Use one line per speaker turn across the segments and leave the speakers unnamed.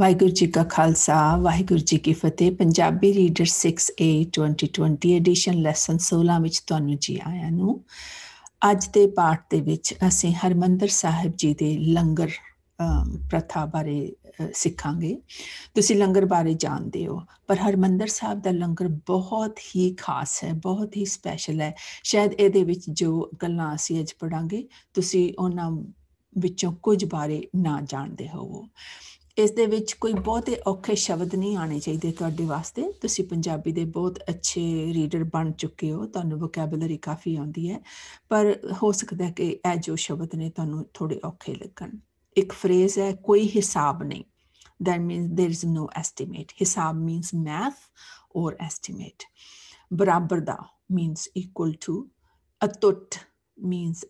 ਵਾਹਿਗੁਰੂ ਜੀ ਕਾ ਖਾਲਸਾ ਵਾਹਿਗੁਰੂ ਜੀ ਕੀ ਫਤਿਹ Punjabi reader 6A 2020 edition lesson 16 ਵਿੱਚ ਤੁਹਾਨੂੰ ਜੀ ਆਇਆਂ ਨੂੰ ਅੱਜ ਦੇ ਪਾਠ ਦੇ ਵਿੱਚ ਅਸੀਂ ਹਰਮੰਦਰ ਸਾਹਿਬ ਜੀ ਦੇ ਲੰਗਰ ਪ੍ਰਥਾ ਬਾਰੇ ਸਿੱਖਾਂਗੇ ਤੁਸੀਂ ਲੰਗਰ ਬਾਰੇ ਜਾਣਦੇ ਹੋ ਪਰ ਹਰਮੰਦਰ ਸਾਹਿਬ ਦਾ ਲੰਗਰ ਬਹੁਤ ਹੀ ਖਾਸ ਹੈ ਬਹੁਤ ਹੀ ਸਪੈਸ਼ਲ ਹੈ ਸ਼ਾਇਦ ਇਹਦੇ ਵਿੱਚ ਜੋ ਗੱਲਾਂ ਅਸੀਂ ਅੱਜ ਪੜਾਂਗੇ ਤੁਸੀਂ ਉਹਨਾਂ ਵਿੱਚੋਂ ਕੁਝ ਬਾਰੇ ਨਾ ਜਾਣਦੇ ਹੋਵੋ ਇਸ ਦੇ ਵਿੱਚ ਕੋਈ ਬਹੁਤੇ ਔਖੇ ਸ਼ਬਦ ਨਹੀਂ ਆਣੇ ਚਾਹੀਦੇ ਤੁਹਾਡੇ ਵਾਸਤੇ ਤੁਸੀਂ ਪੰਜਾਬੀ ਦੇ ਬਹੁਤ ਅੱਛੇ ਰੀਡਰ ਬਣ ਚੁੱਕੇ ਹੋ ਤੁਹਾਨੂੰ ਵੋਕੈਬਲਰੀ ਕਾਫੀ ਆਉਂਦੀ ਹੈ ਪਰ ਹੋ ਸਕਦਾ ਹੈ ਕਿ ਇਹ ਜੋ ਸ਼ਬਦ ਨੇ ਤੁਹਾਨੂੰ ਥੋੜੇ ਔਖੇ ਲੱਗਣ ਇੱਕ ਫਰੇਜ਼ ਹੈ ਕੋਈ ਹਿਸਾਬ ਨਹੀਂ that means there is no estimate ਹਿਸਾਬ ਮੀਨਸ ਮੈਥ ਔਰ ਐਸਟੀਮੇਟ ਬਰਾਬਰ ਦਾ ਮੀਨਸ ਇਕੁਅਲ ਟੂ ਅਤੁੱਟ ਮੀਨਸ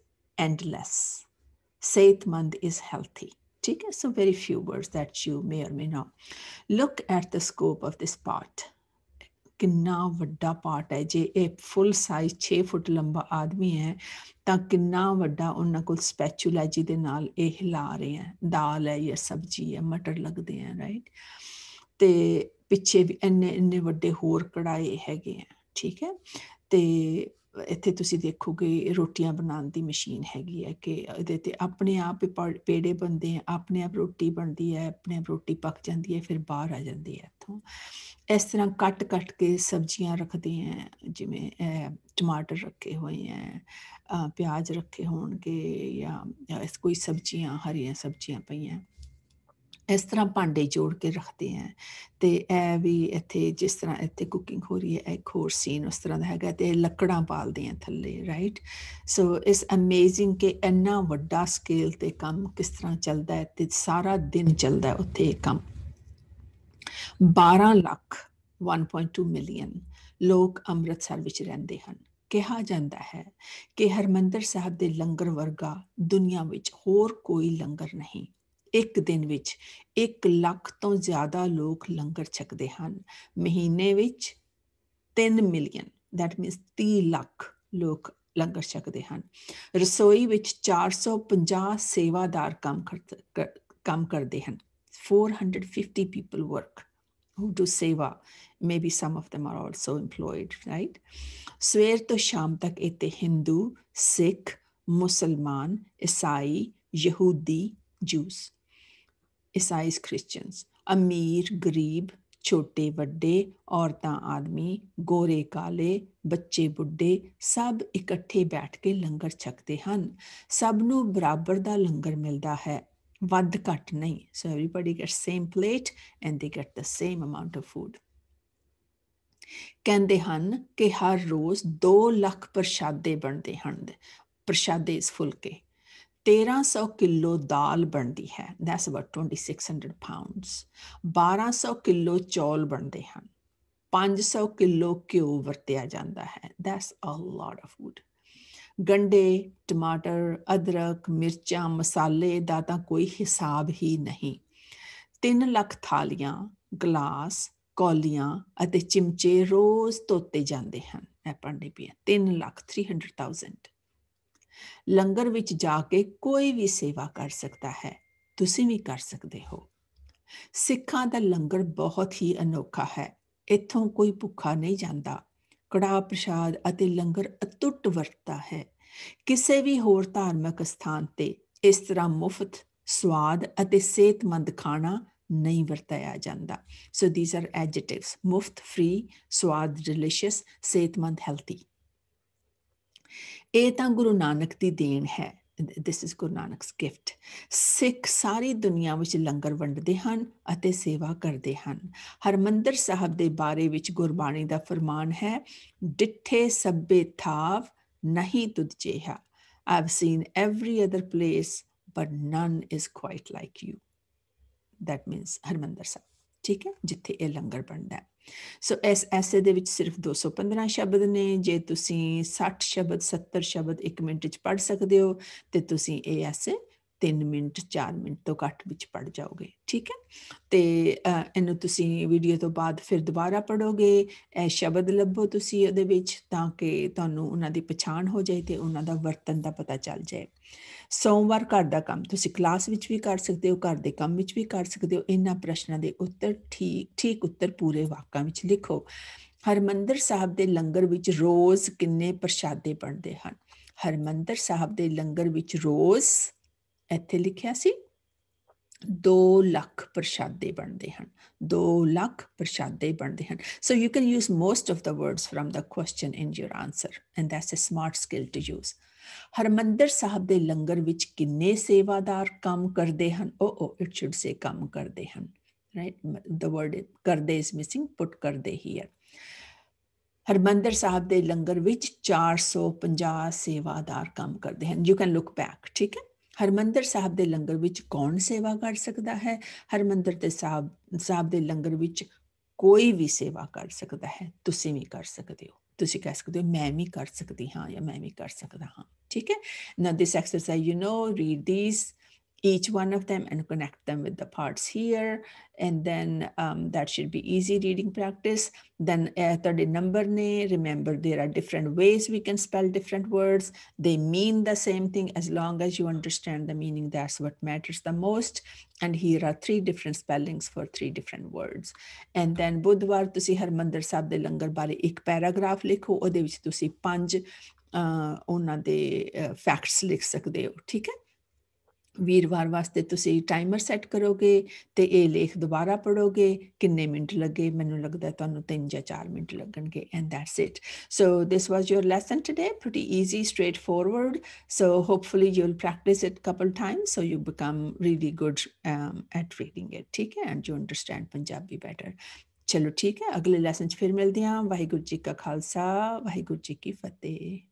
ਐਂਡਲੈਸ ਸੇਤਮੰਦ is healthy taken some very few words that you may or may not. Look at the scope of this part. ਕਿੰਨਾ ਵੱਡਾ part ਹੈ ਜੇ ਇਹ ਫੁੱਲ ਸਾਈਜ਼ 6 ਫੁੱਟ ਲੰਬਾ ਆਦਮੀ ਹੈ ਤਾਂ ਕਿੰਨਾ ਵੱਡਾ ਉਹਨਾਂ ਕੋਲ ਸਪੈਚੂਲਾ ਜਿਹਦੇ ਨਾਲ ਇਹ ਹਿਲਾ ਰਹੇ ਆ ਦਾਲ ਹੈ ਜਾਂ ਸਬਜ਼ੀ ਹੈ ਮਟਰ ਲੱਗਦੇ ਆ ਰਾਈਟ ਤੇ ਪਿੱਛੇ ਵੀ ਇੰਨੇ ਇੰਨੇ ਵੱਡੇ ਹੋਰ ਕੜਾਏ ਹੈਗੇ ਆ ਠੀਕ ਹੈ ਤੇ ਇੱਥੇ ਤੁਸੀਂ ਦੇਖੋਗੇ ਰੋਟੀਆਂ ਬਣਾਉਣ ਦੀ ਮਸ਼ੀਨ ਹੈਗੀ ਹੈ ਕਿ ਇਹਦੇ ਤੇ ਆਪਣੇ ਆਪ ਹੀ ਪੇੜੇ ਬਣਦੇ ਆ ਆਪਣੇ ਆਪ ਰੋਟੀ ਬਣਦੀ ਹੈ ਆਪਣੇ ਆਪ ਰੋਟੀ ਪੱਕ ਜਾਂਦੀ ਹੈ ਫਿਰ ਬਾਹਰ ਆ ਜਾਂਦੀ ਹੈ ਇੱਥੋਂ ਇਸ ਤਰ੍ਹਾਂ ਕੱਟ ਕੱਟ ਕੇ ਸਬਜ਼ੀਆਂ ਰੱਖਦੇ ਆ ਜਿਵੇਂ ਟਮਾਟਰ ਰੱਖੇ ਹੋਏ ਆ ਪਿਆਜ਼ ਰੱਖੇ ਹੋਣਗੇ ਜਾਂ ਇਸ ਕੋਈ ਸਬਜ਼ੀਆਂ ਹਰੀਆਂ ਸਬਜ਼ੀਆਂ ਪਈਆਂ ਇਸ ਤਰ੍ਹਾਂ ਭਾਂਡੇ ਜੋੜ ਕੇ ਰੱਖਦੇ ਆ ਤੇ ਐ ਵੀ ਇੱਥੇ ਜਿਸ ਤਰ੍ਹਾਂ ਇੱਥੇ ਕੁਕਿੰਗ ਹੋ ਰਹੀ ਹੈ ਇੱਕ ਹੋਰ ਸੀਨ ਉਸ ਤਰ੍ਹਾਂ ਦਾ ਹੈਗਾ ਤੇ ਲੱਕੜਾਂ ਪਾਲਦੇ ਆ ਥੱਲੇ ਰਾਈਟ ਸੋ ਇਸ ਅਮੇਜ਼ਿੰਗ ਕਿ ਇੰਨਾ ਵੱਡਾ ਸਕੇਲ ਤੇ ਕੰਮ ਕਿਸ ਤਰ੍ਹਾਂ ਚੱਲਦਾ ਹੈ ਤੇ ਸਾਰਾ ਦਿਨ ਚੱਲਦਾ ਹੈ ਉੱਥੇ ਇਹ ਕੰਮ 12 ਲੱਖ 1.2 ਮਿਲੀਅਨ ਲੋਕ ਅੰਮ੍ਰਿਤਸਰ ਵਿੱਚ ਰਹਿੰਦੇ ਹਨ ਕਿਹਾ ਜਾਂਦਾ ਹੈ ਕਿ ਹਰਮੰਦਰ ਸਾਹਿਬ ਦੇ ਲੰਗਰ ਵਰਗਾ ਦੁਨੀਆ ਵਿੱਚ ਹੋਰ ਕੋਈ ਲੰਗਰ ਨਹੀਂ ਇੱਕ ਦਿਨ ਵਿੱਚ 1 ਲੱਖ ਤੋਂ ਜ਼ਿਆਦਾ ਲੋਕ ਲੰਗਰ ਛਕਦੇ ਹਨ ਮਹੀਨੇ ਵਿੱਚ 3 ਮਿਲੀਅਨ that means 30 ਲੱਖ ਲੋਕ ਲੰਗਰ ਛਕਦੇ ਹਨ ਰਸੋਈ ਵਿੱਚ 450 ਸੇਵਾਦਾਰ ਕੰਮ ਕੰਮ ਕਰਦੇ ਹਨ 450 people work who do seva maybe some of them are also employed right ਸਵੇਰ ਤੋਂ ਸ਼ਾਮ ਤੱਕ ਇੱਥੇ ਹਿੰਦੂ ਸਿੱਖ ਮੁਸਲਮਾਨ ਈਸਾਈ ਯਹੂਦੀ ਜੂਸ ਈਸਾਈਸ ਕ੍ਰਿਸਚੀਅਨਸ ਅਮੀਰ ਗਰੀਬ ਛੋਟੇ ਵੱਡੇ ਔਰਤਾਂ ਆਦਮੀ ਗੋਰੇ ਕਾਲੇ ਬੱਚੇ ਬੁੱਢੇ ਸਭ ਇਕੱਠੇ ਬੈਠ ਕੇ ਲੰਗਰ ਛਕਦੇ ਹਨ ਸਭ ਨੂੰ ਬਰਾਬਰ ਦਾ ਲੰਗਰ ਮਿਲਦਾ ਹੈ ਵੱਧ ਘੱਟ ਨਹੀਂ so everybody gets same plate and they get the same amount of food ਕਹਿੰਦੇ ਹਨ ਕਿ ਹਰ ਰੋਜ਼ 2 ਲੱਖ ਪ੍ਰਸ਼ਾਦੇ ਬਣਦੇ ਹਨ ਪ੍ਰਸ਼ਾਦੇ ਇਸ ਫੁਲਕੇ 1300 ਕਿਲੋ ਦਾਲ ਬਣਦੀ ਹੈ ਦੈਟਸ ਅਬਾਊਟ 2600 ਪਾਉਂਡਸ 1200 ਕਿਲੋ ਚੌਲ ਬਣਦੇ ਹਨ 500 ਕਿਲੋ ਘਿਓ ਵਰਤਿਆ ਜਾਂਦਾ ਹੈ that's a lot of food ਗੰਡੇ ਟਮਾਟਰ ਅਦਰਕ ਮਿਰਚਾਂ ਮਸਾਲੇ ਦਾ ਤਾਂ ਕੋਈ ਹਿਸਾਬ ਹੀ ਨਹੀਂ 3 ਲੱਖ ਥਾਲੀਆਂ ਗਲਾਸ ਕੌਲੀਆਂ ਅਤੇ ਚਿਮਚੇ ਰੋਜ਼ ਧੋਤੇ ਜਾਂਦੇ ਹਨ ਐ ਪੀਆ 3 ਲੱਖ 300000 ਲੰਗਰ ਵਿੱਚ ਜਾ ਕੇ ਕੋਈ ਵੀ ਸੇਵਾ ਕਰ ਸਕਦਾ ਹੈ ਤੁਸੀਂ ਵੀ ਕਰ ਸਕਦੇ ਹੋ ਸਿੱਖਾਂ ਦਾ ਲੰਗਰ ਬਹੁਤ ਹੀ ਅਨੋਖਾ ਹੈ ਇੱਥੋਂ ਕੋਈ ਭੁੱਖਾ ਨਹੀਂ ਜਾਂਦਾ ਕੜਾ ਪ੍ਰਸ਼ਾਦ ਅਤੇ ਲੰਗਰ ਅਤੁੱਟ ਵਰਤਦਾ ਹੈ ਕਿਸੇ ਵੀ ਹੋਰ ਧਾਰਮਿਕ ਸਥਾਨ ਤੇ ਇਸ ਤਰ੍ਹਾਂ ਮੁਫਤ ਸਵਾਦ ਅਤੇ ਸਿਹਤਮੰਦ ਖਾਣਾ ਨਹੀਂ ਵਰਤਾਇਆ ਜਾਂਦਾ ਸੋ ਥੀਸ ਆਰ ਐਡਜੈਕਟਿਵਸ ਮੁਫਤ ਫ੍ਰੀ ਸਵਾਦ ਡਿਲੀਸ਼ੀਅਸ ਸਿਹਤਮੰਦ ਹੈਲਥੀ ਇਹ ਤਾਂ ਗੁਰੂ ਨਾਨਕ ਦੀ ਦੇਣ ਹੈ this is ਗੁਰੂ ਨਾਨਕ's gift ਸਿੱਖ ਸਾਰੀ ਦੁਨੀਆ ਵਿੱਚ ਲੰਗਰ ਵੰਡਦੇ ਹਨ ਅਤੇ ਸੇਵਾ ਕਰਦੇ ਹਨ ਹਰਮੰਦਰ ਸਾਹਿਬ ਦੇ ਬਾਰੇ ਵਿੱਚ ਗੁਰਬਾਣੀ ਦਾ ਫਰਮਾਨ ਹੈ ਡਿੱਠੇ ਸੱਬੇ ਥਾਵ ਨਹੀਂ ਤੁਧ ਜੇਹਾ I've seen every other place but none is quite like you that means Harmandar ਸਾਹਿਬ ਠੀਕ ਹੈ ਜਿੱਥੇ ਇਹ ਲੰਗਰ ਬਣਦਾ ਸੋ ਇਸ ਐਸੇ ਦੇ ਵਿੱਚ ਸਿਰਫ 215 ਸ਼ਬਦ ਨੇ ਜੇ ਤੁਸੀਂ 60 ਸ਼ਬਦ 70 ਸ਼ਬਦ 1 ਮਿੰਟ ਵਿੱਚ ਪੜ ਸਕਦੇ ਹੋ ਤੇ ਤੁਸੀਂ ਇਹ ਐਸੇ 3 ਮਿੰਟ 4 ਮਿੰਟ ਤੋਂ ਘੱਟ ਵਿੱਚ ਪੜ ਜਾਓਗੇ ਠੀਕ ਹੈ ਤੇ ਇਹਨੂੰ ਤੁਸੀਂ ਵੀਡੀਓ ਤੋਂ ਬਾਅਦ ਫਿਰ ਦੁਬਾਰਾ ਪੜੋਗੇ ਇਹ ਸ਼ਬਦ ਲੱਭੋ ਤੁਸੀਂ ਉਹਦੇ ਵਿੱਚ ਤਾਂ ਕਿ ਤੁਹਾਨੂੰ ਉਹਨਾਂ ਦੀ ਪਛਾਣ ਹੋ ਜਾਏ ਤੇ ਉਹਨਾਂ ਦਾ ਵਰਤਨ ਦਾ ਪਤਾ ਚੱਲ ਜਾਏ ਸੋਮਵਾਰ ਘਰ ਦਾ ਕੰਮ ਤੁਸੀਂ ਕਲਾਸ ਵਿੱਚ ਵੀ ਕਰ ਸਕਦੇ ਹੋ ਘਰ ਦੇ ਕੰਮ ਵਿੱਚ ਵੀ ਕਰ ਸਕਦੇ ਹੋ ਇਹਨਾਂ ਪ੍ਰਸ਼ਨਾਂ ਦੇ ਉੱਤਰ ਠੀਕ ਠੀਕ ਉੱਤਰ ਪੂਰੇ ਵਾਕਾਂ ਵਿੱਚ ਲਿਖੋ ਹਰਮੰਦਰ ਸਾਹਿਬ ਦੇ ਲੰਗਰ ਵਿੱਚ ਰੋਜ਼ ਕਿੰਨੇ ਪ੍ਰਸ਼ਾਦੇ ਬਣਦੇ ਹਨ ਹਰਮੰਦਰ ਸਾਹਿਬ ਦੇ ਲੰਗਰ ਵਿੱਚ ਰੋਜ਼ ਇੱਥੇ ਲਿਖਿਆ ਸੀ 2 lakh prashade ਬਣਦੇ ਹਨ 2 lakh prashade ਬਣਦੇ ਹਨ so you can use most of the words from the question in your answer and that's a smart skill to use Harmandar ਸਾਹਿਬ ਦੇ ਲੰਗਰ ਵਿੱਚ ਕਿੰਨੇ ਸੇਵਾਦਾਰ ਕੰਮ ਕਰਦੇ ਹਨ ਓ oh it should say kam karde han right the word is karde is missing put karde here Harmandar sahab de langar vich 450 sevadar kam karde han you can look back theek hai Harmandar ਸਾਹਿਬ ਦੇ ਲੰਗਰ ਵਿੱਚ ਕੌਣ ਸੇਵਾ ਕਰ ਸਕਦਾ ਹੈ ਹਰਮੰਦਰ ਤੇ ਸਾਹਿਬ ਸਾਹਿਬ ਦੇ ਲੰਗਰ ਵਿੱਚ ਕੋਈ ਵੀ ਸੇਵਾ ਕਰ ਸਕਦਾ ਹੈ ਤੁਸੀਂ ਵੀ ਕਰ ਸਕਦੇ ਹੋ ਤੁਸੀਂ ਕਹਿ ਸਕਦੇ ਹੋ ਮੈਂ ਵੀ ਕਰ ਸਕਦੀ ਹਾਂ ਜਾਂ ਮੈਂ ਵੀ ਕਰ ਸਕਦਾ ਹਾਂ ਠੀਕ ਹੈ ਨਾ this exercise you now read these each one of them and connect them with the parts here. And then um, that should be easy reading practice. Then eh, third number name. remember there are different ways we can spell different words. They mean the same thing as long as you understand the meaning, that's what matters the most. And here are three different spellings for three different words. And then Budhwar ਤੁਸੀਂ ਹਰਮੰਦਰ ਸਾਹਿਬ ਦੇ ਲੰਗਰ ਬਾਰੇ ਇੱਕ paragraph ਲਿਖੋ ਉਹਦੇ ਵਿੱਚ ਤੁਸੀਂ ਪੰਜ ਉਹਨਾਂ ਦੇ ਫੈਕਟਸ ਲਿਖ ਸਕਦੇ ਹੋ ਠੀਕ ਹੈ ਵੀਰਵਾਰ ਵਾਸਤੇ ਤੁਸੀਂ ਟਾਈਮਰ ਸੈੱਟ ਕਰੋਗੇ ਤੇ ਇਹ ਲੇਖ ਦੁਬਾਰਾ ਪੜੋਗੇ ਕਿੰਨੇ ਮਿੰਟ ਲੱਗੇ ਮੈਨੂੰ ਲੱਗਦਾ ਤੁਹਾਨੂੰ 3 ਜਾਂ 4 ਮਿੰਟ ਲੱਗਣਗੇ and that's it so this was your lesson today pretty easy straightforward so hopefully you will practise it couple times so you become really good at reading it ਠੀਕ ਹੈ and you understand Punjabi better ਚਲੋ ਠੀਕ ਹੈ ਅਗਲੇ lesson 'ਚ ਫਿਰ ਮਿਲਦੇ ਹਾਂ ਵਾਹਿਗੁਰੂ ਜੀ ਕਾ ਖਾਲਸਾ ਵਾਹਿਗੁਰੂ ਜੀ ਕੀ ਫਤਿਹ